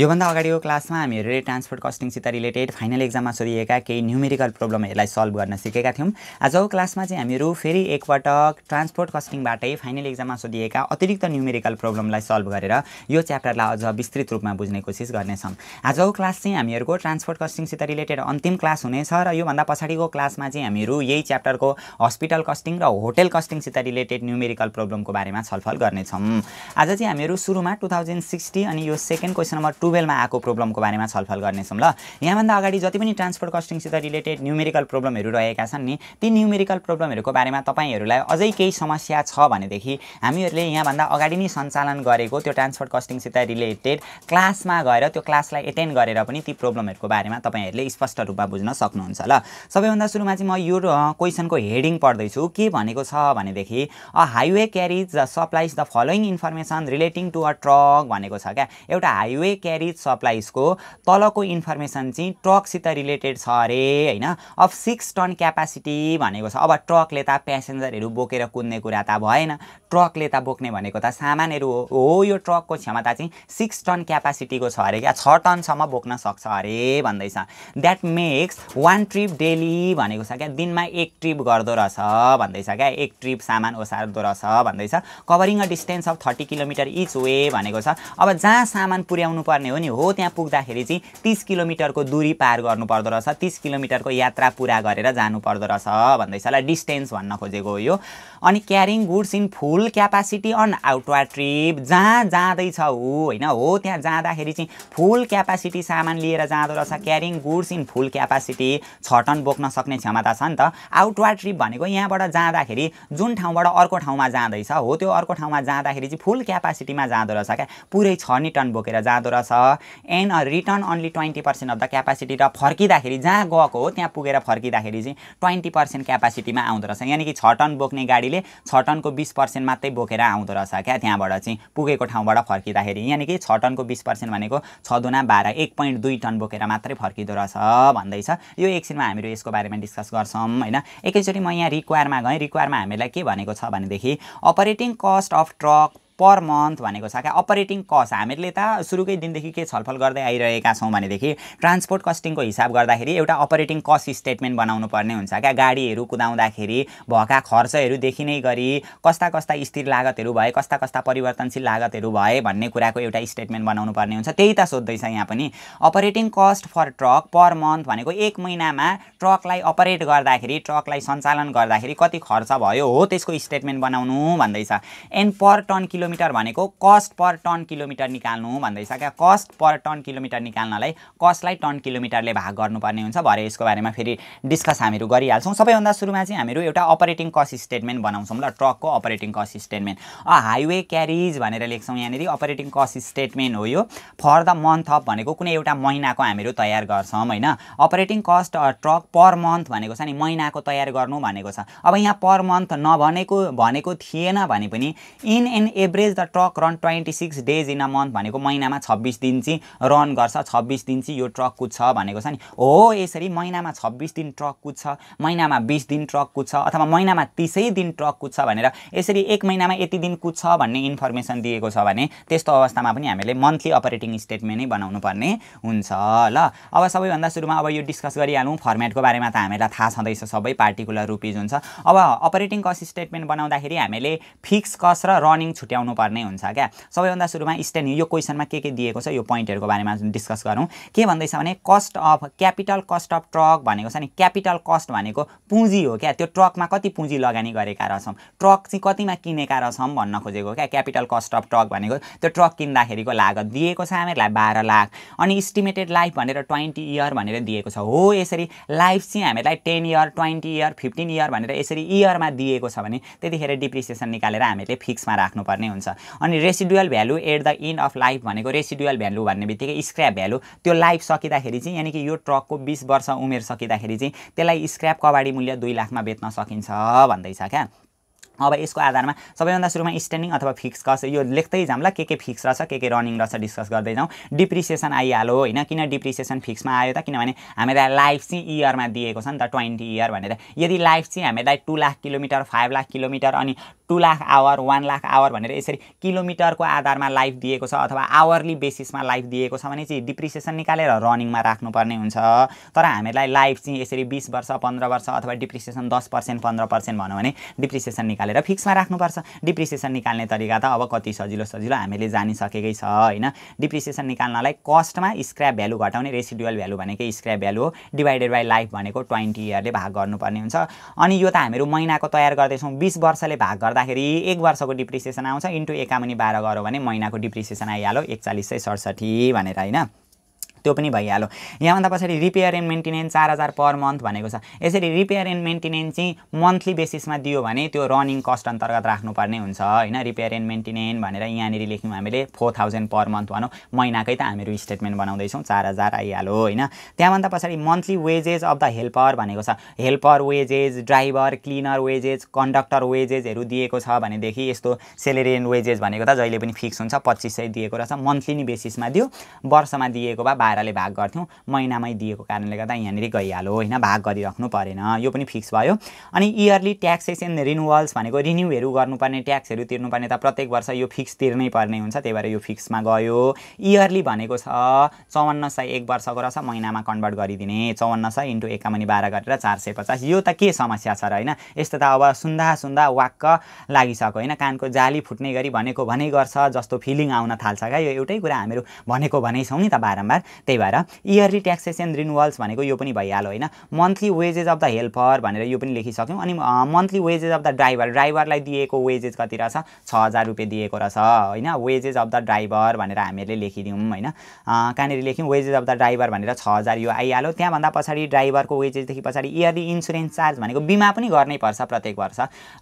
योभन्दा अगाडिको क्लासमा हामीहरूले ट्रान्सपोर्ट कस्टिङसित रिलेटेड फाइनल एक्जाममा सोधिएका केही न्युमेरिकल प्रब्लमहरूलाई सल्भ गर्न सिकेका थियौँ आजको क्लासमा चाहिँ हामीहरू फेरि एकपटक ट्रान्सपोर्ट कस्टिङबाटै फाइनल एक्जाममा सोधिएका अतिरिक्त न्युमेरिकल प्रब्लमलाई सल्भ गरेर यो च्याप्टरलाई अझ विस्तृत रूपमा बुझ्ने कोसिस गर्नेछौँ आजको क्लास चाहिँ हामीहरूको ट्रान्सपोर्ट कस्टिङसित रिलेटेड अन्तिम क्लास हुनेछ र योभन्दा पछाडिको क्लासमा चाहिँ हामीहरू यही च्याप्टरको हस्पिटल कस्टिङ र होटेल कस्टिङसित रिलेटेड न्युमेरिकल प्रब्लमको बारेमा छलफल गर्नेछौँ आज चाहिँ हामीहरू सुरुमा टु थाउजन्ड सिक्सटी अनि यो सेकेन्ड क्वेसन नम्बर टुवेल्भमा आएको प्रब्लमको बारेमा छलफल गर्नेछौँ ल यहाँभन्दा अगाडि जति पनि ट्रान्सपोर्ट कस्टिङसित रिलेटेड न्युमेरिकल प्रोब्लमहरू रहेका छन् नि ती न्युमेरिकल प्रोब्लमहरूको बारेमा तपाईँहरूलाई अझै केही समस्या छ भनेदेखि हामीहरूले यहाँभन्दा अगाडि नै सञ्चालन गरेको त्यो ट्रान्सपोर्ट कस्टिङसित रिलेटेड क्लासमा गएर त्यो क्लासलाई एटेन्ड गरेर पनि ती प्रोब्लमहरूको बारेमा तपाईँहरूले स्पष्ट रूपमा बुझ्न सक्नुहुन्छ ल सबैभन्दा सुरुमा चाहिँ म यो क्वेसनको हेडिङ पढ्दैछु के भनेको छ भनेदेखि a highway carriage the supplies the following information relating to a truck भनेको छ क्या एउटा हाइवे क्यारिज सप्लाइजको तलको इन्फर्मेसन चाहिँ ट्रकसित रिलेटेड छ अरे होइन अब सिक्स टन क्यापासिटी भनेको छ अब ट्रकले त प्यासेन्जरहरू बोकेर कुद्ने कुरा त भएन ट्रकले त बोक्ने भनेको त सामानहरू हो यो ट्रकको क्षमता चाहिँ सिक्स टन क्यापासिटीको छ अरे क्या छ टनसम्म बोक्न सक्छ अरे भन्दैछ that makes one trip daily भनेको छ क्या दिनमा एक ट्रिप गर्दो रहेछ भन्दैछ क्या एक ट्रिप सामान ओसार्दो रहेछ भन्दैछ covering a distance of thirty kilometre each way भनेको छ अब जहाँ सामान पुर्याउनु पर्ने गर्ने हो नि हो त्यहाँ पुग्दाखेरि चाहिँ तिस किलोमिटरको दुरी पार गर्नुपर्दो रहेछ तिस किलोमिटरको यात्रा पुरा गरेर जानुपर्दो रहेछ भन्दैछ होला डिस्टेन्स भन्न खोजेको हो यो अनि carrying goods in full capacity on outward trip जहाँ जाँदैछ हो होइन हो त्यहाँ जाँदाखेरि चाहिँ फुल क्यापासिटी सामान लिएर जाँदो रहेछ carrying goods in full capacity छ टन बोक्न सक्ने क्षमता छ नि त आउटवार ट्रिप भनेको यहाँबाट जाँदाखेरि जुन ठाउँबाट अर्को ठाउँमा जाँदैछ हो त्यो अर्को ठाउँमा जाँदाखेरि चाहिँ फुल क्यापासिटीमा जाँदो रहेछ क्या पुरै छ नि टन बोकेर जाँदो रहेछ and return only twenty percent of the capacity र फर्किँदाखेरि जहाँ गएको हो त्यहाँ पुगेर फर्किँदाखेरि चाहिँ ट्वेन्टी पर्सेन्ट क्यापासिटीमा आउँदो रहेछ यानि कि छ टन बोक्ने गाडीले हामीले छ टनको बिस पर्सेन्ट मात्रै बोकेर आउँदो रहेछ क्या त्यहाँबाट चाहिँ पुगेको ठाउँबाट फर्किँदाखेरि यानि कि छ टनको बिस पर्सेन्ट भनेको छ दुना बाह्र एक पोइन्ट दुई टन बोकेर मात्रै फर्किँदो रहेछ भन्दैछ यो एकछिनमा हामीहरू यसको बारेमा डिस्कस गर्छौँ होइन एकैचोटि म यहाँ रिक्वायरमा गएँ रिक्वायरमा हामीलाई के भनेको छ भनेदेखि operating cost of truck per month भनेको छ क्या अपरेटिङ कस्ट हामीले त सुरुकै दिनदेखि के छलफल गर्दै आइरहेका छौँ भनेदेखि ट्रान्सपोर्ट कस्टिङको हिसाब गर्दाखेरि एउटा अपरेटिङ कस्ट स्टेटमेन्ट बनाउनु पर्ने हुन्छ क्या गाडीहरू कुदाउँदाखेरि भएका खर्चहरू देखिनै गरी कस्ता कस्ता स्थिर लागतहरू भए कस्ता कस्ता परिवर्तनशील लागतहरू भए भन्ने कुराको एउटा स्टेटमेन्ट बनाउनु पर्ने हुन्छ त्यही त सोध्दैछ यहाँ पनि operating cost for truck per month भनेको एक महिनामा ट्रकलाई अपरेट गर्दाखेरि ट्रकलाई सञ्चालन गर्दाखेरि कति खर्च भयो हो त्यसको स्टेटमेन्ट बनाउनु भन्दैछ and per ton kilo kilometre भनेको कस्ट पर टन किलोमिटर निकाल्नु भन्दैछ क्या कस्ट पर टन किलोमिटर निकाल्नलाई कस्टलाई टन किलोमिटरले भाग गर्नुपर्ने हुन्छ भरे यसको बारेमा फेरि डिस्कस हामीहरू गरिहाल्छौँ सबैभन्दा सुरुमा चाहिँ हामीहरू एउटा अपरेटिङ कस्ट स्टेटमेन्ट बनाउँछौँ ल ट्रकको operating cost statement highway carriage भनेर लेख्छौँ यहाँनिर अपरेटिङ कस्ट स्टेटमेन्ट हो यो फर द मन्थ अफ भनेको कुनै एउटा महिनाको हामीहरू तयार गर्छौँ होइन operating cost truck per month भनेको छ नि महिनाको तयार गर्नु भनेको छ अब यहाँ पर मन्थ नभनेको भनेको थिएन भने पनि in an av average the truck run twenty six days in a month भनेको महिनामा छब्बिस दिन चाहिँ रन गर्छ छब्बिस दिन चाहिँ यो ट्रक कुद्छ भनेको छ नि हो यसरी महिनामा छब्बिस दिन ट्रक कुद्छ महिनामा बिस दिन ट्रक कुद्छ अथवा महिनामा तिसै दिन ट्रक कुद्छ भनेर यसरी एक महिनामा यति दिन कुद्छ भन्ने इन्फर्मेसन दिएको छ भने त्यस्तो अवस्थामा पनि हामीले मन्थली अपरेटिङ स्टेटमेन्ट नै बनाउनु पर्ने हुन्छ ल अब सबैभन्दा सुरुमा अब यो डिस्कस गरिहालौँ फर्मेटको बारेमा त हामीलाई थाहा छँदैछ सबै पार्टिकुलर रुपिज हुन्छ अब अपरेटिङ कस्ट स्टेटमेन्ट बनाउँदाखेरि हामीले फिक्स कस्ट र रनिङ छुट्याउनु पर्ने हुन्छ क्या सबैभन्दा सुरुमा स्टेन यो क्वेसनमा के के दिएको छ यो पोइन्टहरूको बारेमा डिस्कस गरौँ के भन्दैछ भने cost of capital cost of truck भनेको छ नि क्यापिटल कस्ट भनेको पुँजी हो क्या त्यो ट्रकमा कति पुँजी लगानी गरेका रहेछौँ ट्रक चाहिँ कतिमा किनेका रहेछौँ भन्न खोजेको क्या क्यापिटल कस्ट अफ ट्रक भनेको त्यो ट्रक किन्दाखेरिको लागत दिएको छ हामीहरूलाई बाह्र लाख अनि इस्टिमेटेड लाइफ भनेर ट्वेन्टी इयर भनेर दिएको छ हो यसरी लाइफ चाहिँ हामीलाई ten year twenty year fifteen year भनेर यसरी इयरमा दिएको छ भने त्यतिखेर डिप्रिसिएसन निकालेर हामीले फिक्समा राख्नुपर्ने हुन्छ अनि residual value at the end of life भनेको रेसिडुअल भ्यालु भन्ने बित्तिकै स्क्रप भ्यालु त्यो लाइफ सकिँदाखेरि चाहिँ यानि कि यो ट्रकको बिस वर्ष उमेर सकिँदाखेरि चाहिँ त्यसलाई स्क्रप कबाडी मूल्य दुई लाखमा बेच्न सकिन्छ भन्दैछ क्या अब यसको आधारमा सबैभन्दा सुरुमा स्ट्यान्डिङ अथवा फिक्स कस यो लेख्दै ल के के फिक्स रहेछ के के रनिङ रहेछ डिस्कस गर्दै जाउँ डिप्रिसिएसन आइहाल्यो होइन किन डिप्रिसिएसन फिक्समा आयो त किनभने हामीलाई लाइफ चाहिँ इयरमा दिएको छ नि त ट्वेन्टी इयर भनेर यदि लाइफ चाहिँ हामीलाई two lakh kilometre five lakh kilometre अनि two lakh hour one lakh hour भनेर यसरी किलोमिटरको आधारमा लाइफ दिएको छ अथवा आवरली बेसिसमा लाइफ दिएको छ भने चाहिँ डिप्रिसिएसन निकालेर रनिङमा राख्नुपर्ने हुन्छ तर हामीलाई लाइफ चाहिँ यसरी बिस वर्ष पन्ध्र वर्ष अथवा डिप्रिसिएसन दस पर्सेन्ट पन्ध्र पर्सेन्ट भनौँ भने डिप्रिसिएसन निकालेर फिक्समा राख्नुपर्छ डिप्रिसिएसन निकाल्ने तरिका त अब कति सजिलो सजिलो हामीले जानिसकेकै छ होइन डिप्रिसिएसन निकाल्नलाई कस्टमा स्क्रप भ्यालु घटाउने रेसिडुअल भ्यालु भनेको स्क्रप भ्यालु हो डिभाइडेड बाई लाइफ भनेको ट्वेन्टी इयरले भाग गर्नुपर्ने हुन्छ अनि यो त हामीहरू महिनाको तयार गर्दैछौँ बिस वर्षले भाग गर्दा गर्दाखेरि एक वर्षको डिप्रिसिएसन आउँछ इन्टु एकामुनि बाह्र गऱ्यो भने महिनाको डिप्रिसिएसन आइहाल्यो एकचालिस सय सडसठी भनेर होइन त्यो पनि भइहाल्यो यहाँभन्दा पछाडि रिपेयर एन्ड मेन्टेनेन्स चार हजार पर मन्थ भनेको छ यसरी रिपेयर एन्ड मेन्टेनेन्स चाहिँ मन्थली बेसिसमा दियो भने त्यो रनिङ कस्ट अन्तर्गत राख्नुपर्ने हुन्छ होइन रिपेयर एन्ड मेन्टेनेन्स भनेर यहाँनिर लेख्यौँ हामीले फोर थाउजन्ड पर मन्थ भनौँ महिनाकै त हामीहरू स्टेटमेन्ट बनाउँदैछौँ चार हजार आइहाल्यो होइन त्यहाँभन्दा पछाडि monthly wages of the helper भनेको छ helper wages driver cleaner wages conductor वेजेजहरू दिएको छ भनेदेखि यस्तो सेलेरी एन्ड वेजेस भनेको त जहिले पनि फिक्स हुन्छ पच्चिस सय दिएको रहेछ मन्थली नै बेसिसमा दियो वर्षमा दिएको भए बाह्रले भाग गर्थ्यौँ महिनामै दिएको कारणले गर्दा यहाँनिर गइहाल्यो होइन भाग गरिराख्नु परेन यो पनि फिक्स भयो अनि इयरली ट्याक्सेस एन्ड रिन्युवल्स भनेको रिन्युहरू गर्नुपर्ने ट्याक्सहरू तिर्नुपर्ने त प्रत्येक वर्ष यो फिक्स तिर्नै पर्ने हुन्छ त्यही भएर यो फिक्समा गयो इयरली भनेको छ चौवन्न सय एक वर्षको रहेछ महिनामा कन्भर्ट गरिदिने चौवन्न सय इन्टु एकाउन्न बाह्र गरेर चार सय पचास यो त के समस्या छ र होइन यस्तो त अब सुन्दा सुन्दा वाक्क लागिसक्यो होइन कानको जाली फुट्ने गरी भनेको भने गर्छ जस्तो फिलिङ आउन थाल्छ क्या यो एउटै कुरा हामीहरू भनेको भनेछौँ नि त बारम्बार त्यही भएर इयरली ट्याक्सेसन रिनुवल्स भनेको यो पनि भइहाल्यो होइन monthly wages of the helper भनेर यो पनि लेखिसक्यौँ अनि monthly wages of the driver ड्राइभरलाई दिएको वेजेस कति रहेछ छ हजार रुपियाँ दिएको रहेछ होइन वेजेस अफ द ड्राइभर भनेर हामीहरूले लेखिदिउँ होइन कहाँनिर लेख्यौँ वेजेस अफ द ड्राइभर भनेर छ हजार यो आइहाल्यो त्यहाँभन्दा पछाडि ड्राइभरको वेजेसदेखि पछाडि इयरली इन्सुरेन्स चार्ज भनेको बिमा पनि गर्नै पर्छ प्रत्येक वर्ष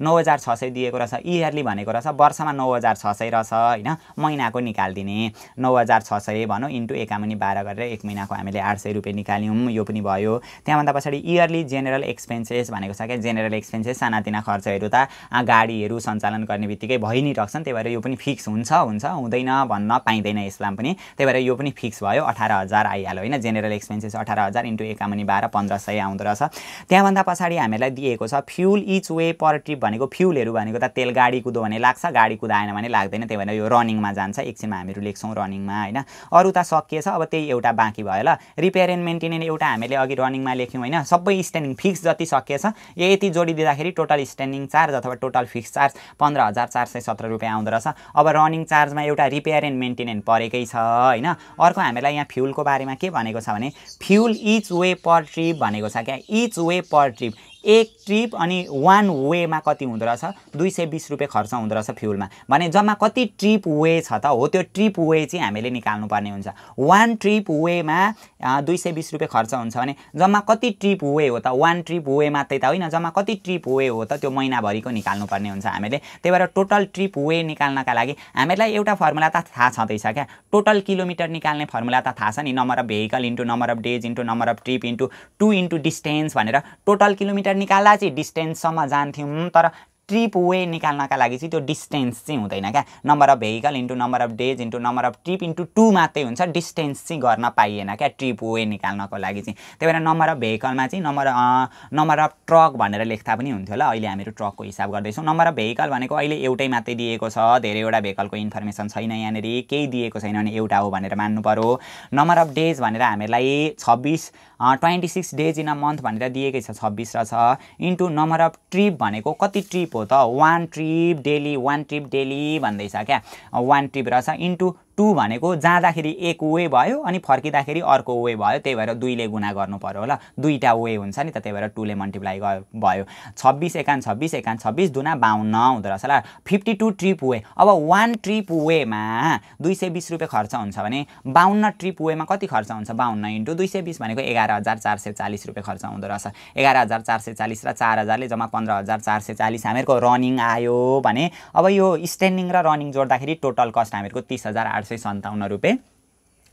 नौ हजार छ सय दिएको रहेछ इयरली भनेको रहेछ वर्षमा नौ हजार छ सय रहेछ होइन महिनाको निकालिदिने नौ हजार छ सय भनौँ इन्टु एकामुनि बाह्र गरेर एक महिनाको हामीले आठ सय रुपियाँ निकाल्यौँ यो पनि भयो त्यहाँभन्दा पछाडि इयरली जेनरल एक्सपेन्सेस भनेको छ क्या जेनरल एक्सपेन्सेस सानातिना खर्चहरू त गाडीहरू सञ्चालन गर्ने बित्तिकै भइ नै रहन्छन् त्यही भएर यो पनि फिक्स हुन्छ हुन्छ हुँदैन भन्न पाइँदैन यसलाई पनि त्यही भएर यो पनि फिक्स भयो अठार हजार आइहाल्यो होइन जेनरल एक्सपेन्सेस अठार हजार इन्टु एकामुनि बाह्र पन्ध्र सय आउँदो रहेछ त्यहाँभन्दा पछाडि हामीलाई दिएको छ fuel each way per trip भनेको फ्युलहरू भनेको त तेल गाडी कुदो भने लाग्छ गाडी कुदाएन भने लाग्दैन त्यही भएर यो रनिङमा जान्छ एकछिनमा हामीहरू लेख्छौँ रनिङमा होइन अरू त सकिएछ अब त्यही एउटा एउटा बाँकी भयो ल रिपेयर एन्ड मेन्टेनेन्स एउटा हामीले अघि रनिङमा लेख्यौँ होइन सबै स्ट्यान्डिङ फिक्स जति सकिएछ यति जोडिदिँदाखेरि टोटल स्ट्यान्डिङ चार्ज अथवा टोटल फिक्स चार्ज पन्ध्र हजार चार सय सत्र रुपियाँ आउँदो रहेछ अब रनिङ चार्जमा एउटा रिपेयर एन्ड मेन्टेनेन्स परेकै छ होइन अर्को हामीलाई यहाँ फ्युलको बारेमा के भनेको छ भने fuel each way per trip भनेको छ क्या इच वे पर ट्रिप एक ट्रिप अनि वान वेमा कति हुँदो रहेछ दुई सय बिस रुपियाँ खर्च हुँदो रहेछ फ्युलमा भने जम्मा कति ट्रिप वे छ त हो त्यो ट्रिप वे चाहिँ हामीले निकाल्नुपर्ने हुन्छ वान ट्रिप वेमा दुई सय बिस रुपियाँ खर्च हुन्छ भने जम्मा कति ट्रिप वे हो त वान ट्रिप वे मात्रै त होइन जम्मा कति ट्रिप वे हो त त्यो महिनाभरिको निकाल्नुपर्ने हुन्छ हामीले त्यही भएर टोटल ट्रिप वे निकाल्नका लागि हामीलाई एउटा फर्मुला त थाहा छँदैछ क्या टोटल किलोमिटर निकाल्ने फर्मुला त थाहा छ नि number of vehicle into number of days into number of trip into two into distance भनेर टोटल किलोमिटर किलोमिटर निकाल्दा चाहिँ डिस्टेन्ससम्म जान्थ्यौँ तर ट्रिप वे निकाल्नका लागि चाहिँ त्यो डिस्टेन्स चाहिँ हुँदैन क्या number of vehicle into number of days into number of trip into two मात्रै हुन्छ डिस्टेन्स चाहिँ गर्न पाइएन क्या ट्रिप वे निकाल्नको लागि चाहिँ त्यही भएर नम्बर अफ भेहिकलमा चाहिँ नम्बर नम्बर अफ ट्रक भनेर लेख्दा पनि हुन्थ्यो होला अहिले हामीहरू ट्रकको हिसाब गर्दैछौँ नम्बर अफ भेहिकल भनेको अहिले एउटै मात्रै दिएको छ धेरैवटा भेहिकलको इन्फर्मेसन छैन यहाँनिर केही दिएको छैन भने एउटा हो भनेर मान्नु पऱ्यो नम्बर अफ डेज भनेर हामीलाई छब्बिस twenty six days in a month भनेर दिएकै छ छब्बिस र छ इन्टु नम्बर अफ ट्रिप भनेको कति ट्रिप हो त one trip daily one trip daily भन्दैछ क्या वान ट्रिप रहेछ इन्टु टु भनेको जाँदाखेरि एक वे भयो अनि फर्किँदाखेरि अर्को वे भयो त्यही भएर दुईले गुणा गर्नु पऱ्यो होला दुईवटा वे हुन्छ नि त त्यही भएर टुले मल्टिप्लाई भयो छब्बिस एकान छब्बिस एकान छब्बिस दुना बाहुन्न हुँदो रहेछ ल फिफ्टी टू ट्रिप वे अब वान ट्रिप वेमा दुई सय बिस रुपियाँ खर्च हुन्छ भने बाहुन्न ट्रिप वेमा कति खर्च हुन्छ बाहन्न इन्टु दुई सय बिस भनेको एघार हजार चार सय चालिस रुपियाँ खर्च हुँदो रहेछ एघार हजार चार सय चालिस र चार हजारले जम्मा पन्ध्र हजार चार सय चालिस हामीहरूको रनिङ आयो भने अब यो स्ट्यान्डिङ र रनिङ जोड्दाखेरि टोटल कस्ट हामीहरूको तिस हजार आठ चार सय सन्ताउन्न रुपियाँ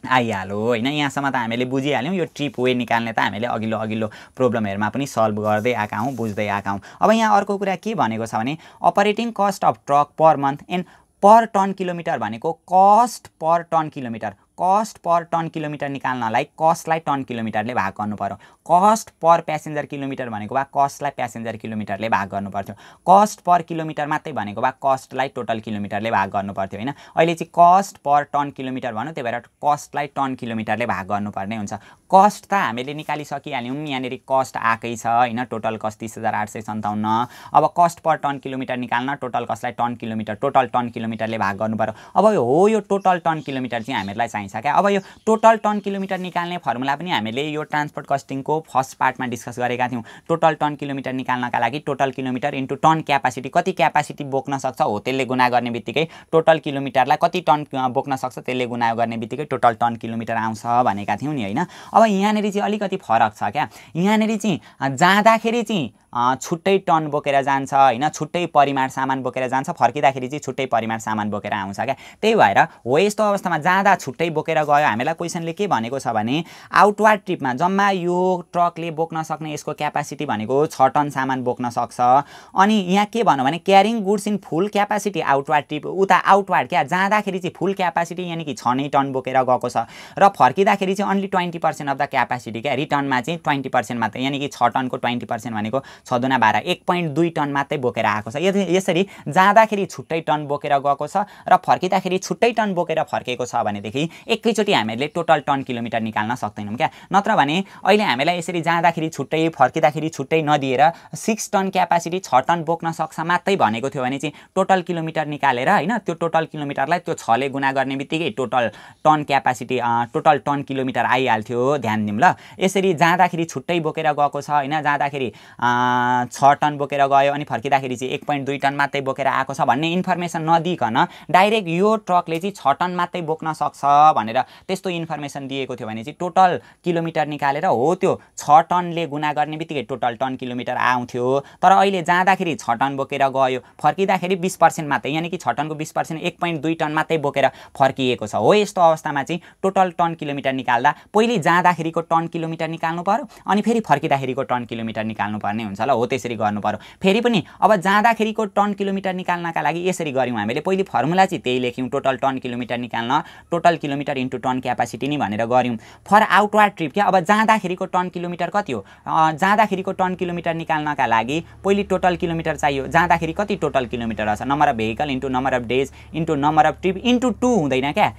आइहाल्यो होइन यहाँसम्म त हामीले बुझिहाल्यौँ यो ट्रिप वे निकाल्ने त हामीले अघिल्लो अघिल्लो प्रब्लमहरूमा पनि सल्भ गर्दै आएका हौँ बुझ्दै आएका हौँ अब यहाँ अर्को कुरा के भनेको छ भने operating cost of truck per month and per ton kilometre भनेको cost per ton kilometre cost per ton kilometre निकाल्नलाई कस्टलाई टन किलोमिटरले भाग गर्नु पऱ्यो कस्ट पर प्यासेन्जर किलोमिटर भनेको भए कस्टलाई प्यासेन्जर किलोमिटरले भाग गर्नु पर्थ्यो कस्ट पर किलोमिटर मात्रै भनेको भए कस्टलाई टोटल किलोमिटरले भाग गर्नु पर्थ्यो होइन अहिले चाहिँ कस्ट पर टन किलोमिटर भनौँ त्यही भएर कस्टलाई टन किलोमिटरले भाग गर्नुपर्ने हुन्छ कस्ट त हामीले निकालिसकिहाल्यौँ यहाँनिर कस्ट आएकै छ होइन टोटल कस्ट तिस हजार आठ सय सन्ताउन्न अब कस्ट पर टन किलोमिटर निकाल्न टोटल कस्टलाई टन किलोमिटर टोटल टन किलोमिटरले भाग गर्नु पऱ्यो अब हो यो टोटल टन किलोमिटर चाहिँ हामीहरूलाई चाहिन्छ पाइन्छ क्या अब यो टोटल टन किलोमिटर निकाल्ने फर्मुला पनि हामीले यो ट्रान्सपोर्ट कस्टिङको फर्स्ट पार्टमा डिस्कस गरेका थियौँ टोटल टन किलोमिटर निकाल्नका लागि total kilometre into ton capacity कति क्यापासिटी बोक्न सक्छ हो त्यसले गुना गर्ने बित्तिकै टोटल किलोमिटरलाई कति टन बोक्न सक्छ त्यसले गुना गर्ने बित्तिकै टोटल टन किलोमिटर आउँछ भनेका थियौँ नि होइन अब यहाँनिर चाहिँ अलिकति फरक छ क्या यहाँनिर चाहिँ जाँदाखेरि चाहिँ छुट्टै टन बोकेर जान्छ होइन छुट्टै परिमाण सामान बोकेर जान्छ फर्किँदाखेरि चाहिँ छुट्टै परिमाण सामान बोकेर आउँछ क्या त्यही भएर हो यस्तो अवस्थामा जाँदा छुट्टै बोकेर गयो हामीलाई क्वेसनले के भनेको छ भने आउटवार्ड ट्रिपमा जम्मा यो ट्रकले बोक्न सक्ने यसको क्यापासिटी भनेको छ टन सामान बोक्न सक्छ अनि यहाँ के भन्नु भने carrying goods in full capacity outward trip उता आउटवार्ड क्या जाँदाखेरि चाहिँ फुल क्यापासिटी यानि कि छ नै टन बोकेर गएको छ र फर्किँदाखेरि चाहिँ only twenty percent of the capacity क्या रिटर्नमा चाहिँ ट्वेन्टी पर्सेन्ट मात्र यानि कि छ टनको ट्वेन्टी पर्सेन्ट भनेको छ दुना बाह्र एक पोइन्ट दुई टन मात्रै बोकेर आएको छ यदि यसरी जाँदाखेरि छुट्टै टन बोकेर गएको छ र फर्किँदाखेरि छुट्टै टन बोकेर फर्केको छ भनेदेखि एकैचोटि हामीहरूले टोटल टन किलोमिटर निकाल्न सक्दैनौँ क्या नत्र भने अहिले हामीलाई यसरी जाँदाखेरि छुट्टै फर्किँदाखेरि छुट्टै नदिएर सिक्स टन क्यापासिटी छ टन बोक्न सक्छ मात्रै भनेको थियो भने चाहिँ टोटल किलोमिटर निकालेर होइन त्यो टोटल किलोमिटरलाई त्यो छले गुणा गर्ने बित्तिकै total ton capacity total ton kilometre आइहाल्थ्यो ध्यान दिउँ ल यसरी जाँदाखेरि छुट्टै बोकेर गएको छ होइन जाँदाखेरि छ टन बोकेर गयो अनि फर्किँदाखेरि चाहिँ एक पोइन्ट दुई टन मात्रै बोकेर आएको छ भन्ने इन्फर्मेसन नदिइकन डाइरेक्ट यो ट्रकले चाहिँ छ टन मात्रै बोक्न सक्छ भनेर त्यस्तो इन्फर्मेसन दिएको थियो भने चाहिँ टोटल किलोमिटर निकालेर हो त्यो छ टनले गुणा गर्ने बित्तिकै टोटल टन किलोमिटर आउँथ्यो तर अहिले जाँदाखेरि छ टन बोकेर गयो फर्किँदाखेरि बिस पर्सेन्ट मात्रै यानि कि छ टनको बिस पर्सेन्ट एक पोइन्ट दुई टन मात्रै बोकेर फर्किएको छ हो यस्तो अवस्थामा चाहिँ टोटल टन किलोमिटर निकाल्दा पहिले जाँदाखेरिको टन किलोमिटर निकाल्नु पऱ्यो अनि फेरि फर्किँदाखेरिको टन किलोमिटर निकाल्नुपर्ने हुन्छ हुन्छ होला हो त्यसरी गर्नु पऱ्यो फेरि पनि अब जाँदाखेरिको टन किलोमिटर निकाल्नका लागि यसरी गऱ्यौँ हामीले पहिले फर्मुला चाहिँ त्यही लेख्यौँ टोटल टन किलोमिटर निकाल्न total kilometre into ton capacity नि भनेर गऱ्यौँ फर आउटवार्ड ट्रिप क्या अब जाँदाखेरिको टन किलोमिटर कति हो जाँदाखेरिको टन किलोमिटर निकाल्नका लागि पहिले टोटल किलोमिटर चाहियो जाँदाखेरि कति टोटल किलोमिटर रहेछ number of vehicle into number of days into number of trip into two हुँदैन क्या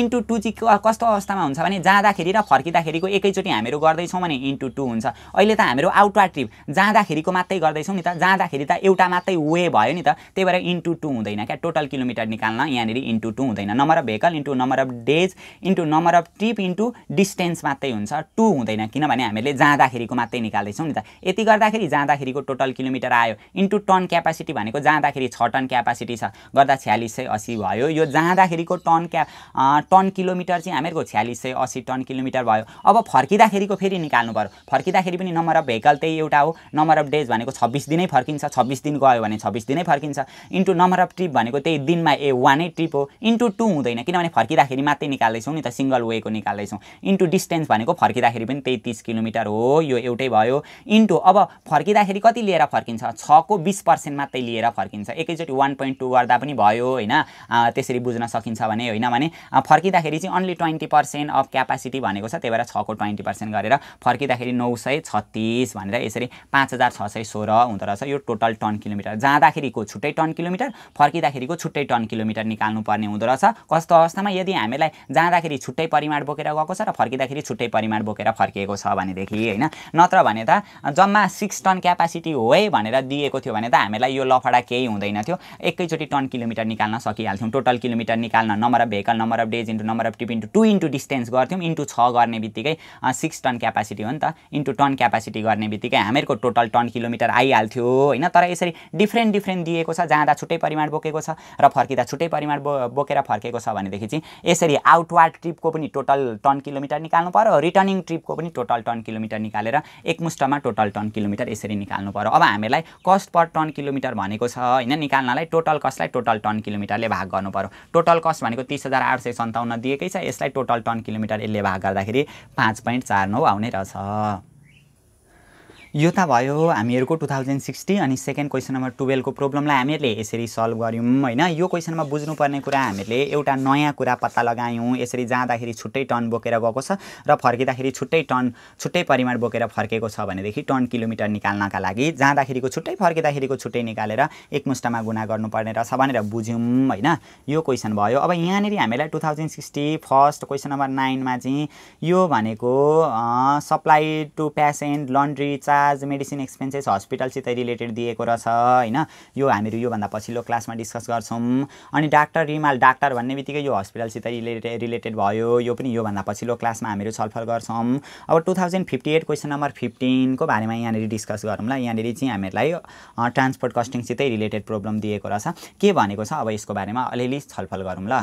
इन्टु टू चाहिँ कस्तो अवस्थामा हुन्छ भने जाँदाखेरि र फर्किँदाखेरिको एकैचोटि हामीहरू गर्दैछौँ भने इन्टु टू हुन्छ अहिले त हामीहरू आउटवार्ड ट्रिप जाँदा आउँदाखेरिको मात्रै गर्दैछौँ नि त जाँदाखेरि त एउटा मात्रै वे भयो नि त त्यही भएर इन्टु टू हुँदैन क्या टोटल किलोमिटर निकाल्न यहाँनिर इन्टु टू हुँदैन number of vehicle into number of days into number of trip into distance मात्रै हुन्छ टू हुँदैन किनभने हामीले जाँदाखेरिको मात्रै निकाल्दैछौँ नि त यति गर्दाखेरि जाँदाखेरिको टोटल किलोमिटर आयो इन्टु टन क्यापासिटी भनेको जाँदाखेरि छ टन क्यापासिटी छ गर्दा छ्यालिस सय असी भयो यो जाँदाखेरिको टन क्या टन किलोमिटर चाहिँ हामीहरूको छ्यालिस सय असी टन किलोमिटर भयो अब फर्किँदाखेरिको फेरि निकाल्नु पऱ्यो फर्किँदाखेरि पनि नम्बर अफ भेहिकल त्यही एउटा हो नम्बर नम्बर अफ डेज भनेको छब्बिस दिनै फर्किन्छ छब्बिस दिन गयो भने छब्बिस दिनै फर्किन्छ इन्टु नम्बर अफ ट्रिप भनेको त्यही दिनमा ए वानै ट्रिप हो इन्टु टू हुँदैन किनभने फर्किँदाखेरि मात्रै निकाल्दैछौँ नि त सिङ्गल वेको निकाल्दैछौँ इन्टु डिस्टेन्स भनेको फर्किँदाखेरि पनि त्यही तिस किलोमिटर हो यो एउटै भयो इन्टु अब फर्किँदाखेरि कति लिएर फर्किन्छ छको बिस पर्सेन्ट मात्रै लिएर फर्किन्छ एकैचोटि वान पोइन्ट टू गर्दा पनि भयो होइन त्यसरी बुझ्न सकिन्छ भने होइन भने फर्किँदाखेरि चाहिँ only twenty percent of capacity भनेको छ त्यही भएर छको ट्वेन्टी पर्सेन्ट गरेर फर्किँदाखेरि नौ सय छत्तिस भनेर यसरी पाँच हजार हजार छ सय सोह्र हुँदो रहेछ यो टोटल टन किलोमिटर जाँदाखेरिको छुट्टै टन किलोमिटर फर्किँदाखेरिको छुट्टै टन किलोमिटर निकाल्नु पर्ने हुँदो रहेछ कस्तो अवस्थामा यदि हामीलाई जाँदाखेरि छुट्टै परिमाण बोकेर गएको छ र फर्किँदाखेरि छुट्टै परिमाण बोकेर फर्किएको छ भनेदेखि होइन नत्र भने त जम्मा सिक्स टन क्यापासिटी हो है भनेर दिएको थियो भने त हामीलाई यो लफडा केही हुँदैन थियो एकैचोटि टन किलोमिटर निकाल्न सकिहाल्थ्यौँ टोटल किलोमिटर निकाल्न number of vehicle number of days into number of trip into two into distance गर्थ्यौँ इन्टु छ गर्ने बित्तिकै सिक्स टन क्यापासिटी हो नि त इन्टु टन क्यापासिटी गर्ने बित्तिकै हामीहरूको टोटल टन किलोमिटर आइहाल्थ्यो होइन तर यसरी डिफ्रेन्ट डिफ्रेन्ट दिएको छ जाँदा छुट्टै परिमाण बोकेको छ र फर्किँदा छुट्टै परिमाण बो बोकेर फर्केको छ भनेदेखि चाहिँ यसरी आउटवार्ड ट्रिपको पनि टोटल टन किलोमिटर निकाल्नु पऱ्यो रिटर्निङ ट्रिपको पनि टोटल टन किलोमिटर निकालेर एकमुष्टमा टोटल टन किलोमिटर यसरी निकाल्नु पऱ्यो अब हामीलाई कस्ट पर टन किलोमिटर भनेको छ होइन निकाल्नलाई टोटल कस्टलाई टोटल टन किलोमिटरले भाग गर्नु पऱ्यो टोटल कस्ट भनेको तिस हजार आठ सय सन्ताउन्न दिएकै छ यसलाई टोटल टन किलोमिटर यसले भाग गर्दाखेरि पाँच पोइन्ट चार नौ आउने रहेछ यो त भयो हामीहरूको टु थाउजन्ड सिक्सटी अनि सेकेन्ड क्वेसन नम्बर टुवेल्भको प्रब्लमलाई हामीहरूले यसरी सल्भ गऱ्यौँ होइन यो क्वेसनमा बुझ्नुपर्ने कुरा हामीहरूले एउटा नयाँ कुरा पत्ता लगायौँ यसरी जाँदाखेरि छुट्टै टर्न बोकेर गएको छ र फर्किँदाखेरि छुट्टै टर्न छुट्टै परिमाण बोकेर फर्केको छ भनेदेखि टर्न किलोमिटर निकाल्नका लागि जाँदाखेरिको छुट्टै फर्किँदाखेरिको छुट्टै निकालेर एकमुष्टमा गुना गर्नुपर्ने रहेछ भनेर बुझ्यौँ होइन यो क्वेसन भयो अब यहाँनिर हामीलाई two thousand sixty first question number नाइनमा चाहिँ यो भनेको supply to patient laundry charge charge medicine expenses हस्पिटलसित रिलेटेड दिएको रहेछ होइन यो हामीहरू योभन्दा पछिल्लो क्लासमा डिस्कस गर्छौँ अनि डाक्टर रिमाल डाक्टर भन्ने बित्तिकै यो हस्पिटलसित रिलेटेड रिलेटेड भयो यो पनि योभन्दा पछिल्लो क्लासमा हामीहरू छलफल गर्छौँ अब two thousand fifty eight question number फिफ्टिनको बारेमा यहाँनिर डिस्कस गरौँला यहाँनिर चाहिँ हामीहरूलाई ट्रान्सपोर्ट कस्टिङसितै रिलेटेड प्रब्लम दिएको रहेछ के भनेको छ अब यसको बारेमा अलिअलि छलफल गरौँ ल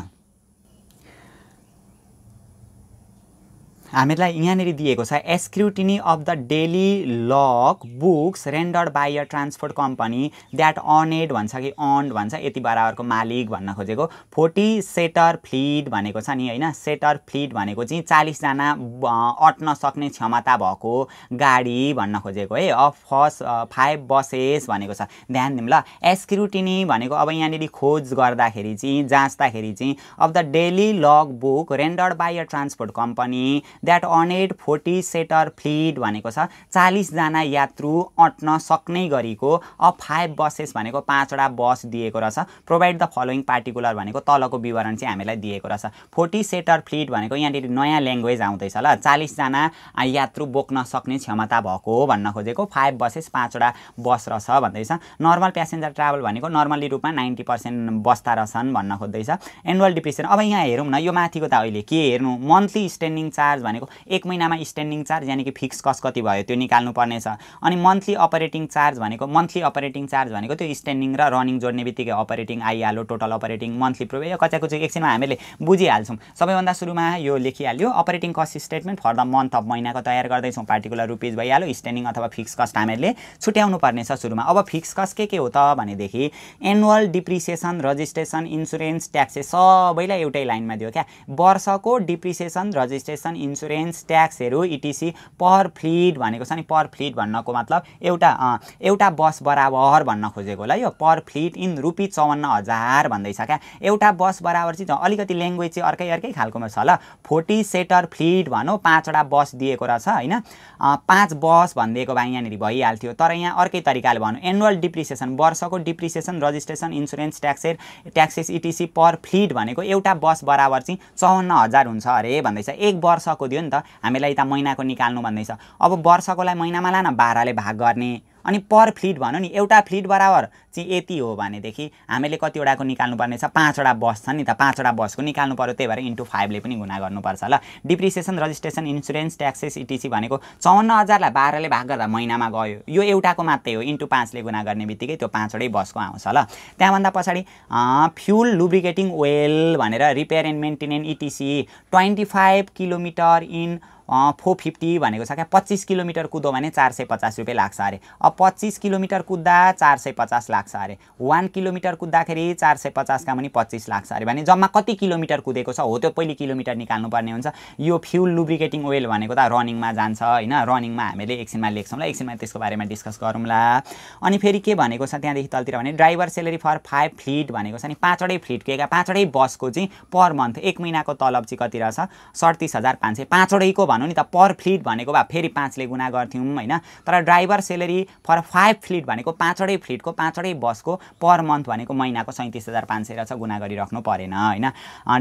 हामीलाई यहाँनिर दिएको छ scrutiny of the daily log books rendered by a transport company that owned भन्छ कि अन भन्छ यति बराबरको मालिक भन्न खोजेको फोर्टी सेटर फ्लिट भनेको छ नि होइन सेटर फ्लिट भनेको चाहिँ चालिसजना अट्न सक्ने क्षमता भएको गाडी भन्न खोजेको है अ फर्स्ट फाइभ बसेस भनेको छ ध्यान दिउँ ल एसक्रुटिनी भनेको अब यहाँनिर खोज गर्दाखेरि चाहिँ जाँच्दाखेरि चाहिँ of the daily log book rendered by a transport company that owned forty seater fleet भनेको छ चालिसजना यात्रु अट्न सक्ने गरीको अ फाइभ बसेस भनेको पाँचवटा बस दिएको रहेछ प्रोभाइड द फलोइङ पार्टिकुलर भनेको तलको विवरण चाहिँ हामीलाई दिएको रहेछ फोर्टी सेटर फ्लिट भनेको यहाँनिर नयाँ ल्याङ्ग्वेज आउँदैछ ल चालिसजना यात्रु बोक्न सक्ने क्षमता भएको हो भन्न खोजेको फाइभ बसेस पाँचवटा बस रहेछ भन्दैछ नर्मल प्यासेन्जर ट्राभल भनेको नर्मली रूपमा नाइन्टी पर्सेन्ट बस्दा रहेछन् भन्न खोज्दैछ एनुअल डिप्रेसन अब यहाँ हेरौँ न यो माथिको त अहिले के हेर्नु मन्थली स्ट्यान्डिङ चार्ज भनेको एक महिनामा स्ट्यान्डिङ चार्ज यानि कि फिक्स कस्ट कति भयो त्यो पर्ने छ अनि मन्थली अपरेटिङ चार्ज भनेको मन्थली अपरेटिङ चार्ज भनेको त्यो स्ट्यान्डिङ र रनिङ जोड्ने बित्तिकै अपरेटिङ आइहाल्यो टोटल अपरेटिङ मन्थली प्रुभ यो चाहिँ एकछिनमा हामीले बुझिहाल्छौँ सबैभन्दा सुरुमा यो लेखिहाल्यो operating cost statement for the month of महिनाको तयार गर्दैछौँ पार्टिकुलर रुपिज भइहाल्यो स्ट्यान्डिङ अथवा फिक्स कस्ट हामीले छुट्याउनु पर्नेछ सुरुमा अब फिक्स कस्ट के के हो त भनेदेखि annual depreciation registration insurance taxes सबैलाई एउटै लाइनमा दियो क्या वर्षको डिप्रिसिएसन रजिस्ट्रेसन इन्सुरेन्स ट्याक्सहरू इटिसी पर फ्लिट भनेको छ नि पर फ्लिट भन्नको मतलब एउटा एउटा बस बराबर भन्न खोजेको होला यो पर फ्लिट इन रुपी चौवन्न हजार भन्दैछ क्या एउटा बस बराबर चाहिँ अलिकति ल्याङ्ग्वेज चाहिँ अर्कै अर्कै खालकोमा छ ल फोर्टी सेटर फ्लिट भनौँ पाँचवटा बस दिएको रहेछ होइन पाँच बस भनिदिएको भए यहाँनिर भइहाल्थ्यो तर यहाँ अर्कै तरिकाले भनौँ एनुअल डिप्रिसिएसन वर्षको depreciation registration insurance taxes taxes etc per fleet भनेको एउटा बस बराबर चाहिँ चौवन्न हजार हुन्छ अरे भन्दैछ एक वर्षको खोदियो नि त हामीलाई त महिनाको निकाल्नु भन्दैछ अब वर्षकोलाई महिनामा लान बाह्रले भाग गर्ने अनि पर फ्लिट भनौँ नि एउटा फ्लिट बराबर चाहिँ यति हो भनेदेखि हामीले कतिवटाको निकाल्नुपर्ने छ पाँचवटा बस छ नि त पाँचवटा बसको निकाल्नु पऱ्यो त्यही भएर इन्टु फाइभले पनि गुना गर्नुपर्छ ल depreciation registration insurance taxes etc भनेको चौवन्न हजारलाई बाह्रले भाग गर्दा महिनामा गयो यो एउटाको मात्रै हो इन्टु पाँचले गुना गर्ने बित्तिकै त्यो पाँचवटै बसको आउँछ ल त्यहाँभन्दा पछाडि फ्युल लुब्रिकेटिङ ओइल भनेर repair and maintenance etc twenty five kilometre in four fifty भनेको छ क्या पच्चिस किलोमिटर कुद्यो भने चार सय पचास रुपियाँ लाग्छ अरे अब पच्चिस किलोमिटर कुद्दा चार सय पचास लाग्छ अरे वान किलोमिटर कुद्दाखेरि चार सय पचासका पनि पच्चिस लाग्छ अरे भने जम्मा कति किलोमिटर कुदेको छ हो त्यो पहिले किलोमिटर निकाल्नुपर्ने हुन्छ यो फ्युल लुब्रिकेटिङ ओइल भनेको त रनिङमा जान्छ होइन रनिङमा हामीले एकछिनमा लेख्छौँला एकछिनमा त्यसको बारेमा डिस्कस गरौँला अनि फेरि के भनेको छ त्यहाँदेखि तलतिर भने driver salary for five fleet भनेको छ नि पाँचवटै फ्लिटको एका पाँचवटै बसको चाहिँ पर मन्थ एक महिनाको तलब चाहिँ कति रहेछ सडतिस हजार पाँच सय पाँचवटैको भनौँ नि त पर फ्लिट भनेको भए फेरि पाँचले गुणा गर्थ्यौँ होइन तर driver salary for five fleet भनेको पाँचवटै फ्लिटको पाँचवटै बसको पर मन्थ भनेको महिनाको सैँतिस हजार पाँच सय रहेछ गुणा गरिराख्नु परेन होइन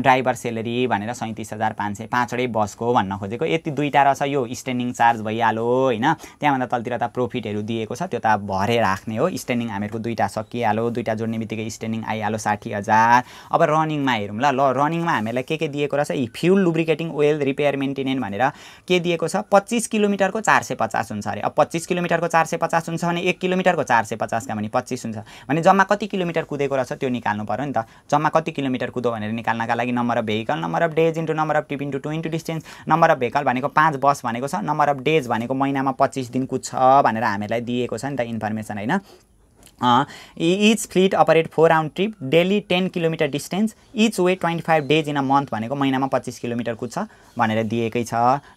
ड्राइभर सेलेरी भनेर सैँतिस हजार पाँच सय पाँचवटै बसको भन्न खोजेको यति दुईवटा रहेछ यो स्ट्यान्डिङ चार्ज भइहाल्यो होइन त्यहाँभन्दा तलतिर त प्रोफिटहरू दिएको छ त्यो त भरे राख्ने हो स्ट्यान्डिङ हामीहरूको दुईवटा सकिहाल्यो दुईवटा जोड्ने बित्तिकै स्ट्यान्डिङ आइहाल्यो साठी हजार अब रनिङमा हेरौँ ल रनिङमा हामीहरूलाई के के दिएको रहेछ fuel lubricating oil repair maintenance भनेर के दिएको छ पच्चिस किलोमिटरको चार सय पचास हुन्छ अरे अब पच्चिस किलोमिटरको चार सय पचास हुन्छ भने एक किलोमिटरको चार सय पचासका भने पच्चिस हुन्छ भने जम्मा कति किलोमिटर कुदेको रहेछ त्यो निकाल्नु पऱ्यो नि त जम्मा कति किलोमिटर कुदो भनेर निकाल्नका लागि number of vehicle number of days into number of trip into two into distance number of vehicle भनेको पाँच बस भनेको छ नम्बर अफ डेज भनेको महिनामा पच्चिस दिन कुद्छ भनेर हामीलाई दिएको छ नि त इन्फर्मेसन होइन each fleet operate four round trip daily ten kilometre distance each way twenty five days in a month भनेको महिनामा पच्चिस किलोमिटर कुद्छ भनेर दिएकै छ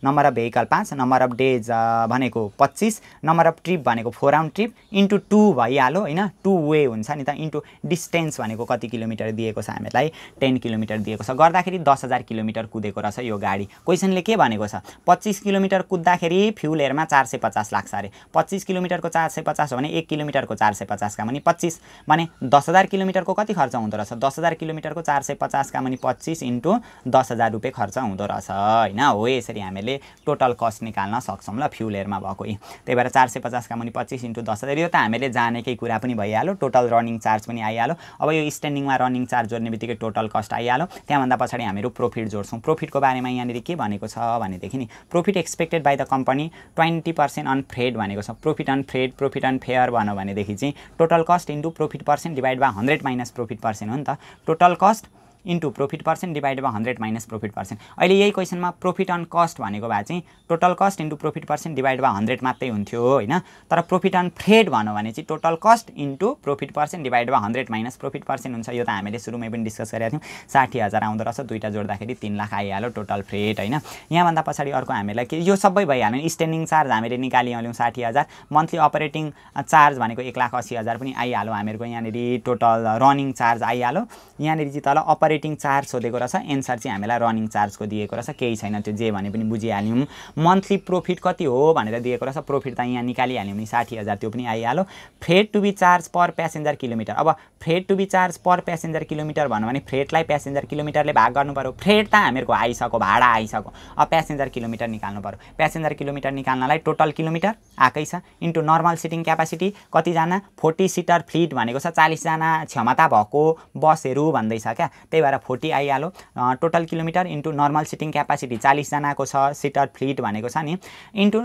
नम्बर अफ भेहिकल पाँच नम्बर अफ डेज भनेको पच्चिस नम्बर अफ ट्रिप भनेको four round trip into two भइहाल्यो होइन टु वे हुन्छ नि त इन्टु डिस्टेन्स भनेको कति किलोमिटर दिएको छ हामीलाई टेन किलोमिटर दिएको छ गर्दाखेरि दस हजार किलोमिटर कुदेको रहेछ यो गाडी क्वेसनले के भनेको छ पच्चिस किलोमिटर कुद्दाखेरि फ्युलहरूमा चार सय पचास लाग्छ अरे पच्चिस किलोमिटरको चार सय पचास हो भने एक किलोमिटरको चार सय पचास पचासका मुनि पच्चिस भने दस हजार किलोमिटरको कति खर्च हुँदो रहेछ दस हजार किलोमिटरको चार सय पचासका मुनि पच्चिस इन्टु दस हजार रुपियाँ खर्च हुँदो रहेछ होइन हो यसरी हामीले टोटल कस्ट निकाल्न सक्छौँ ल फ्युलेयरमा भएको यी त्यही भएर चार सय पचासका मुनि पच्चिस इन्टु दस हजार यो त हामीले जानेकै कुरा पनि भइहाल्यो टोटल रनिङ चार्ज पनि आइहाल्यो अब यो स्ट्यान्डिङमा रनिङ चार्ज जोड्ने बित्तिकै टोटल कस्ट आइहाल्यो त्यहाँभन्दा पछाडि हामीहरू प्रोफिट जोड्छौँ प्रोफिटको बारेमा यहाँनिर के भनेको छ भनेदेखि नि profit expected by the company twenty percent on freight भनेको छ profit on freight profit on fare भनौँ भनेदेखि चाहिँ total cost into profit percent divide by hundred minus profit percent हो नि त total cost into profit percent divide by hundred minus profit percent अहिले यही क्वेसनमा प्रफिट अन कस्ट भनेको भए चाहिँ total cost into profit percent divide by hundred मात्रै हुन्थ्यो होइन तर प्रफिट अन फ्रेड भन्यो भने चाहिँ total cost into profit percent divide by hundred minus profit percent हुन्छ यो त हामीले सुरुमै पनि डिस्कस गरेका थियौँ साठी हजार आउँदो रहेछ दुईवटा जोड्दाखेरि तिन लाख आइहाल्यो टोटल फ्रेड होइन यहाँभन्दा पछाडि अर्को हामीलाई के यो सबै भइहाल्यो नि स्ट्यान्डिङ चार्ज हामीले निकालिहाल्यौँ साठी हजार मन्थली अपरेटिङ चार्ज भनेको एक लाख असी हजार पनि आइहाल्यो हामीहरूको यहाँनिर टोटल रनिङ चार्ज आइहाल्यो यहाँनिर चाहिँ तल अपरेट अपरेटिङ चार्ज सोधेको रहेछ एन्सर चाहिँ हामीलाई रनिङ चार्जको दिएको रहेछ केही छैन त्यो जे भने पनि बुझिहाल्यौँ मन्थली प्रोफिट कति हो भनेर दिएको रहेछ प्रोफिट त यहाँ निकालिहाल्यौँ नि साठी हजार त्यो पनि आइहाल्यो freight to be charge per passenger kilometre अब freight to be charge per passenger kilometre भन्नु भने फ्रेटलाई प्यासेन्जर किलोमिटरले भाग गर्नु पऱ्यो फ्रेड त हामीहरूको आइसक्यो भाडा आइसक्यो अब प्यासेन्जर किलोमिटर निकाल्नु पऱ्यो प्यासेन्जर किलोमिटर निकाल्नलाई टोटल किलोमिटर आएकै छ इन्टु नर्मल सिटिङ क्यापासिटी कतिजना फोर्टी सिटर फ्लिट भनेको छ चालिसजना क्षमता भएको बसहरू भन्दैछ क्या त्यही भएर फोर्टी आइहाल्यो total kilometre into normal seating capacity चालिसजनाको छ सिटर फ्लिट भनेको छ नि इन्टु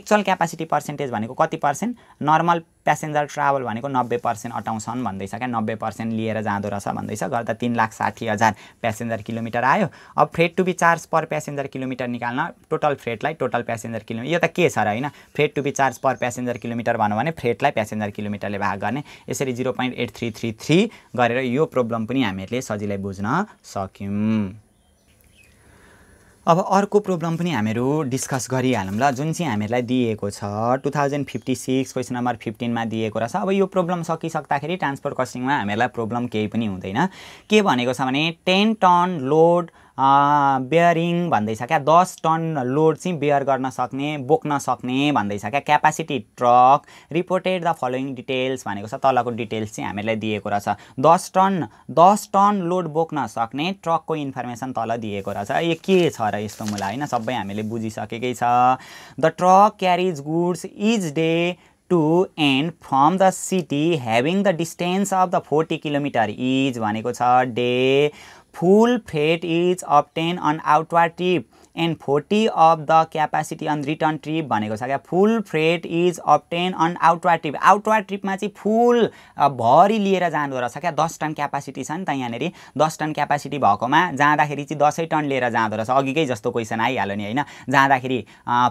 एक्चुअल क्यापासिटी पर्सेन्टेज भनेको कति पर्सेन्ट नर्मल प्यासेन्जर ट्राभल भनेको नब्बे पर्सेन्ट अटाउँछन् भन्दैछ क्या नब्बे पर्सेन्ट लिएर जाँदो रहेछ भन्दैछ गर्दा तिन लाख साठी हजार प्यासेन्जर किलोमिटर आयो अब freight to be charge per passenger kilometre निकाल्न टोटल फ्रेटलाई टोटल प्यासेन्जर किलोमिटर यो त के छ र होइन freight to be charge per passenger kilometre भन्नु भने फ्रेटलाई प्यासेन्जर किलोमिटरले भाग गर्ने यसरी zero point eight three three three गरेर यो प्रब्लम पनि हामीहरूले सजिलै बुझ्न सक्यौँ अब अर्को प्रब्लम पनि हामीहरू डिस्कस गरिहालौँ ल जुन चाहिँ हामीहरूलाई दिएको छ two thousand fifty six question number फिफ्टिनमा दिएको रहेछ अब यो प्रब्लम सकिसक्दाखेरि ट्रान्सपोर्ट कस्टिङमा हामीहरूलाई प्रब्लम केही पनि हुँदैन के भनेको छ भने टेन टन लोड बेयरिङ भन्दैछ क्या दस टन लोड चाहिँ बेयर गर्न सक्ने बोक्न सक्ने भन्दैछ क्या capacity truck reported the following details भनेको छ तलको डिटेल्स चाहिँ हामीलाई दिएको रहेछ दस टन दस टन लोड बोक्न सक्ने ट्रकको इन्फर्मेसन तल दिएको रहेछ यो के छ र यस्तो मुला होइन सबै हामीले बुझिसकेकै छ the truck carriage goods is day to and from the city having the distance of the forty kilometre is भनेको छ day Full fat is obtained on outward tip and forty of the capacity on return trip भनेको छ क्या full freight is obtain on outward trip outward ट्रिपमा चाहिँ full भरि लिएर जाँदो रहेछ क्या दस टन क्यापासिटी छ नि त यहाँनिर दस टन क्यापासिटी भएकोमा जाँदाखेरि चाहिँ दसै टन लिएर जाँदो रहेछ अघिकै जस्तो क्वेसन आइहाल्यो नि होइन जाँदाखेरि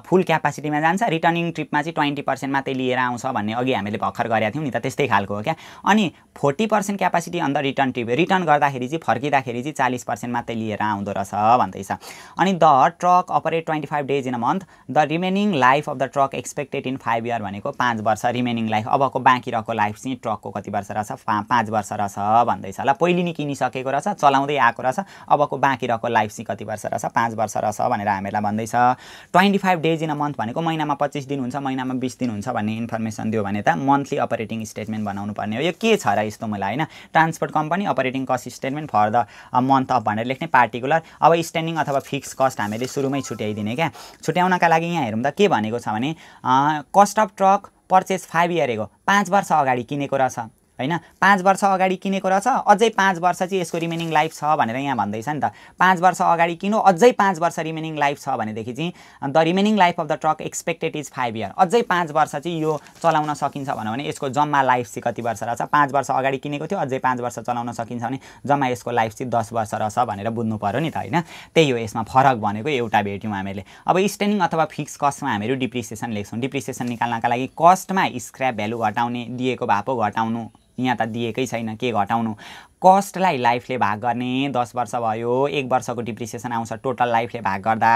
फुल क्यापासिटीमा जान्छ रिटर्निङ ट्रिपमा चाहिँ ट्वेन्टी पर्सेन्ट मात्रै लिएर आउँछ भन्ने अघि हामीले भर्खर गरेका थियौँ नि त त्यस्तै खालको हो क्या अनि forty percent capacity on return trip return गर्दाखेरि चाहिँ फर्किँदाखेरि चाहिँ चालिस पर्सेन्ट मात्रै लिएर आउँदो रहेछ भन्दैछ अनि the truck operate twenty five days in a month the remaining life of the truck expected in five year भनेको पाँच वर्ष रिमेनिङ लाइफ अबको बाँकी रहेको लाइफ चाहिँ ट्रकको कति वर्ष रहेछ पाँच वर्ष रहेछ भन्दैछ ल पहिले नै किनिसकेको रहेछ चलाउँदै आएको रहेछ अबको बाँकी रहेको लाइफ चाहिँ कति वर्ष रहेछ पाँच वर्ष रहेछ भनेर हामीहरूलाई भन्दैछ twenty five days in a month भनेको महिनामा पच्चिस दिन हुन्छ महिनामा बिस दिन हुन्छ भन्ने इन्फर्मेसन दियो भने त मन्थली अपरेटिङ स्टेटमेन्ट बनाउनु पर्ने हो यो के छ र यस्तो मलाई होइन transport company operating cost statement for the month of भनेर लेख्ने पार्टिकुलर अब स्ट्यान्डिङ अथवा फिक्स कस्ट हामीले मैले सुरुमै छुट्याइदिने क्या छुट्याउनका लागि यहाँ हेरौँ त के भनेको छ भने cost of truck purchase five इयरको पाँच वर्ष अगाडि किनेको रहेछ होइन पाँच वर्ष अगाडि किनेको रहेछ अझै पाँच वर्ष चाहिँ यसको रिमेनिङ लाइफ छ भनेर यहाँ भन्दैछ नि त पाँच वर्ष अगाडि किन्यो अझै पाँच वर्ष रिमेनिङ लाइफ छ भनेदेखि चाहिँ the remaining life of the truck expected is five year अझै पाँच वर्ष चाहिँ यो चलाउन सकिन्छ भनौँ भने यसको जम्मा लाइफ चाहिँ कति वर्ष रहेछ पाँच वर्ष अगाडि किनेको थियो अझै पाँच वर्ष चलाउन सकिन्छ भने जम्मा यसको लाइफ चाहिँ दस वर्ष रहेछ भनेर बुझ्नु पऱ्यो नि त होइन त्यही हो यसमा फरक भनेको एउटा भेट्यौँ हामीले अब स्ट्यान्डिङ अथवा फिक्स कस्टमा हामीहरू डिप्रिसिएसन लेख्छौँ डिप्रिसिएसन निकाल्नका लागि कस्टमा स्क्र्याप भ्यालु घटाउने दिएको भापो घटाउनु यहाँ त दिएकै छैन के घटाउनु कस्टलाई लाइफले भाग गर्ने दस वर्ष भयो एक वर्षको डिप्रिसिएसन आउँछ टोटल लाइफले भाग गर्दा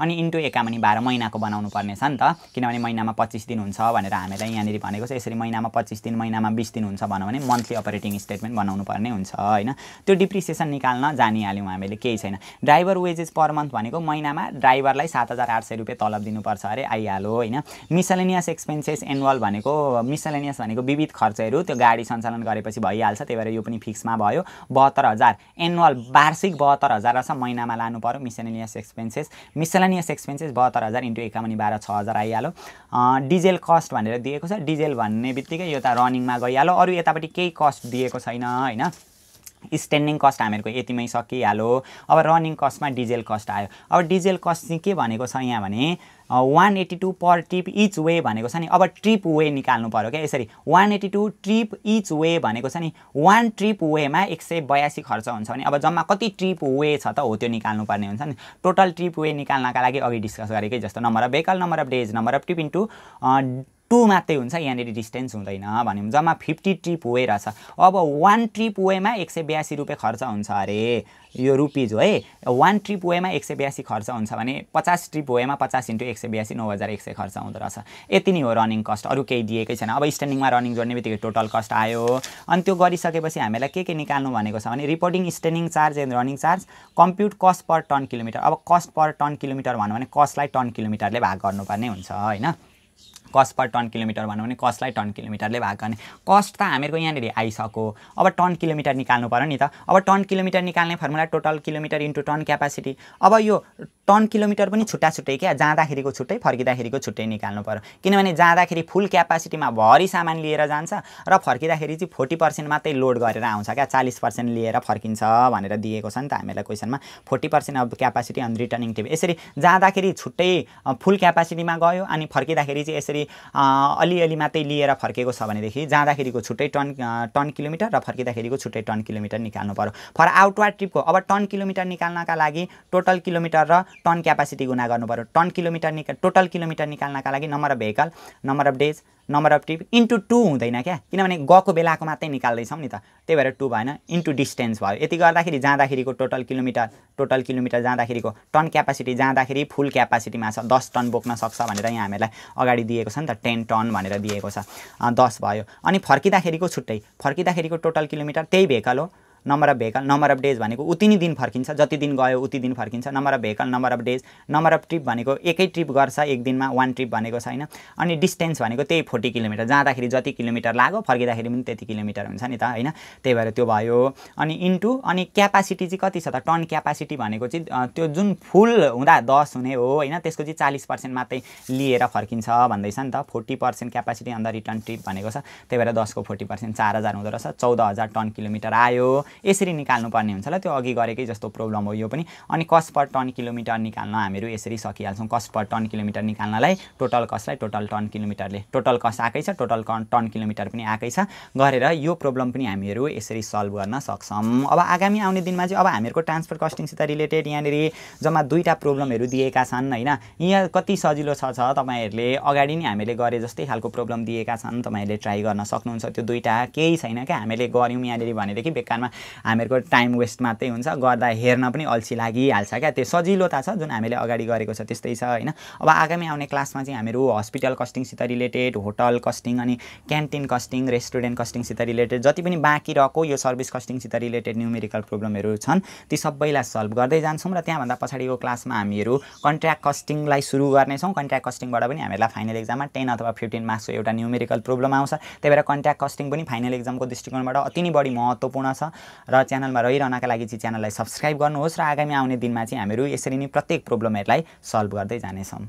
अनि इन्टु एकामनी बाह्र महिनाको बनाउनु पर्ने छ नि त किनभने महिनामा पच्चिस दिन हुन्छ भनेर हामीलाई यहाँनिर भनेको छ यसरी महिनामा पच्चिस दिन महिनामा बिस दिन हुन्छ भनौँ भने मन्थली अपरेटिङ स्टेटमेन्ट बनाउनु पर्ने हुन्छ होइन त्यो डिप्रिसिएसन निकाल्न जानिहाल्यौँ हामीले केही छैन ड्राइभर वेजेस पर मन्थ भनेको महिनामा ड्राइभरलाई सात हजार आठ सय रुपियाँ तलब दिनुपर्छ अरे आइहाल्यो होइन मिसलेनियस एक्सपेन्सेस एनुअल भनेको मिसलेनियस भनेको विविध खर्चहरू त्यो गाडी सञ्चालन गरेपछि भइहाल्छ त्यही भएर यो पनि फिक्समा भयो भयो बहत्तर हजार एनुअल वार्षिक बहत्तर हजार रहेछ महिनामा लानु पऱ्यो मिसेलेनियस एक्सपेन्सेस मिसेलेनियस एक्सपेन्सेस बहत्तर हजार इन्टु एकाउन्न बाह्र छ हजार आइहाल्यो डिजेल कस्ट भनेर दिएको छ डिजेल भन्ने बित्तिकै यो त रनिङमा गइहाल्यो अरू यतापट्टि केही कस्ट दिएको छैन होइन स्ट्यान्डिङ कस्ट हामीहरूको यतिमै सकिहाल्यो अब रनिङ कस्टमा डिजेल कस्ट आयो अब डिजेल कस्ट चाहिँ के भनेको छ यहाँ भने one eighty two per trip each way भनेको छ नि अब ट्रिप वे निकाल्नु पऱ्यो क्या यसरी one eighty two trip each way भनेको छ नि वान ट्रिप वेमा एक सय बयासी खर्च हुन्छ भने अब जम्मा कति ट्रिप वे छ त हो त्यो निकाल्नु निकाल्नुपर्ने हुन्छ नि टोटल ट्रिप वे निकाल्नका लागि अघि डिस्कस गरेकै जस्तो number of vehicle number of days number of trip into two मात्रै हुन्छ यहाँनिर डिस्टेन्स हुँदैन भन्यौँ जम्मा फिफ्टी ट्रिप वे रहेछ अब वान ट्रिप वेमा एक सय बयासी रुपियाँ खर्च हुन्छ अरे यो रुपिज हो है वान ट्रिप वेमा एक सय बयासी खर्च हुन्छ भने पचास ट्रिप वेमा पचास इन्टु एक सय बयासी नौ हजार एक सय खर्च हुँदो रहेछ यति नै हो रनिङ कस्ट अरू केही दिएकै छैन अब स्ट्यान्डिङमा रनिङ जोड्ने बित्तिकै टोटल कस्ट आयो अनि त्यो गरिसकेपछि हामीलाई के के निकाल्नु भनेको छ भने reporting standing charge and running charge compute cost per ton kilometre अब कस्ट पर टन किलोमिटर भन्यो भने कस्टलाई टन किलोमिटरले भाग गर्नुपर्ने हुन्छ होइन कस्ट पर टन किलोमिटर भनौँ भने कस्टलाई टन किलोमिटरले भाग गर्ने कस्ट त हामीहरूको यहाँनिर आइसक्यो अब टन किलोमिटर निकाल्नु पऱ्यो नि त अब टन किलोमिटर निकाल्ने formula total kilometre into ton capacity अब यो टन किलोमिटर पनि छुट्टा छुट्टै क्या जाँदाखेरिको छुट्टै फर्किँदाखेरिको छुट्टै निकाल्नु पऱ्यो किनभने जाँदाखेरि फुल क्यापासिटीमा भरि सामान लिएर जान्छ र फर्किँदाखेरि चाहिँ फोर्टी पर्सेन्ट मात्रै लोड गरेर आउँछ क्या चालिस पर्सेन्ट लिएर फर्किन्छ भनेर दिएको छ नि त हामीलाई क्वेसनमा forty percent of capacity on returning trip यसरी जाँदाखेरि छुट्टै फुल क्यापासिटीमा गयो अनि फर्किँदाखेरि चाहिँ यसरी अलिअलि मात्रै लिएर फर्केको छ भनेदेखि जाँदाखेरिको छुट्टै टन टन किलोमिटर र फर्किँदाखेरिको छुट्टै टन किलोमिटर निकाल्नु पऱ्यो फर आउटवार्ड ट्रिपको अब टन किलोमिटर निकाल्नका लागि टोटल किलोमिटर र टन क्यापासिटी गुना गर्नु पऱ्यो टन किलोमिटर निका टोटल किलोमिटर निकाल्नका लागि number of vehicle number of days number of trip into two हुँदैन क्या किनभने गएको बेलाको मात्रै निकाल्दैछौँ नि त त्यही भएर टू भएन इन्टु डिस्टेन्स भयो यति गर्दाखेरि जाँदाखेरिको टोटल किलोमिटर टोटल किलोमिटर जाँदाखेरिको टन क्यापासिटी जाँदाखेरि फुल क्यापासिटीमा छ दस टन बोक्न सक्छ भनेर यहाँ हामीलाई अगाडि दिएको छ नि त टेन टन भनेर दिएको छ दस भयो अनि फर्किँदाखेरिको छुट्टै फर्किँदाखेरिको टोटल किलोमिटर त्यही भेहिकल हो number of vehicle number of days भनेको उति नै दिन फर्किन्छ जति दिन गयो उति दिन फर्किन्छ number of vehicle number of days number of trip भनेको एकै ट्रिप गर्छ एक दिनमा वान ट्रिप भनेको छ होइन अनि डिस्टेन्स भनेको त्यही फोर्टी किलोमिटर जाँदाखेरि जति किलोमिटर लाग्यो फर्किँदाखेरि पनि त्यति किलोमिटर हुन्छ नि त होइन त्यही भएर त्यो भयो अनि इन्टु अनि क्यापासिटी चाहिँ कति छ त टन क्यापासिटी भनेको चाहिँ त्यो जुन फुल हुँदा दस हुने हो होइन त्यसको चाहिँ चालिस पर्सेन्ट मात्रै लिएर फर्किन्छ भन्दैछ नि त forty percent capacity on return trip भनेको छ त्यही भएर दसको फोर्टी पर्सेन्ट चार हजार हुँदो रहेछ चौध हजार टन किलोमिटर आयो यसरी निकाल्नुपर्ने हुन्छ ल त्यो अघि गरेकै जस्तो प्रब्लम हो यो पनि अनि कस्ट पर टन किलोमिटर निकाल्न हामीहरू यसरी सकिहाल्छौँ कस्ट पर टन किलोमिटर निकाल्नलाई टोटल कस्टलाई टोटल टन किलोमिटरले टोटल कस्ट आएकै छ टोटल टन किलोमिटर पनि आएकै छ गरेर यो प्रब्लम पनि हामीहरू यसरी सल्भ गर्न सक्छौँ अब आगामी आउने दिनमा चाहिँ अब हामीहरूको ट्रान्सफर कस्टिङसित रिलेटेड यहाँनिर जम्मा दुईवटा प्रब्लमहरू दिएका छन् होइन यहाँ कति सजिलो छ छ तपाईँहरूले अगाडि नै हामीले गरे जस्तै खालको प्रब्लम दिएका छन् तपाईँहरूले ट्राई गर्न सक्नुहुन्छ त्यो दुईवटा केही छैन क्या हामीले गऱ्यौँ यहाँनिर भनेदेखि बेकारमा हामीहरूको टाइम वेस्ट मात्रै हुन्छ गर्दा हेर्न पनि अल्छी लागिहाल्छ क्या त्यो सजिलोता छ जुन हामीले अगाडि गरेको छ त्यस्तै छ होइन अब आगामी आउने क्लासमा चाहिँ हामीहरू हस्पिटल कस्टिङसित रिलेटेड होटल कस्टिङ अनि क्यान्टिन कस्टिङ रेस्टुरेन्ट कस्टिङसित रिलेटेड जति पनि बाँकी रहेको यो सर्भिस कस्टिङसित रिलेटेड न्युमेरिकल प्रोब्लमहरू छन् ती सबैलाई सल्भ गर्दै जान्छौँ र त्यहाँभन्दा पछाडिको क्लासमा हामीहरू कन्ट्र्याक्ट कस्टिङलाई सुरु गर्नेछौँ कन्ट्र्याक्ट कस्टिङबाट पनि हामीलाई फाइनल एक्जाममा टेन अथवा फिफ्टिन मार्क्सको एउटा न्युमेरिकल प्रोब्लम आउँछ त्यही भएर कन्ट्र्याक्ट कस्टिङ पनि फाइनल एक्जामको दृष्टिकोणबाट अति नै बढी महत्त्वपूर्ण छ र च्यानलमा रहिरहनका लागि चाहिँ च्यानललाई सब्सक्राइब गर्नुहोस् र आगामी आउने दिनमा चाहिँ हामीहरू यसरी नै प्रत्येक प्रब्लमहरूलाई सल्भ गर्दै जानेछौँ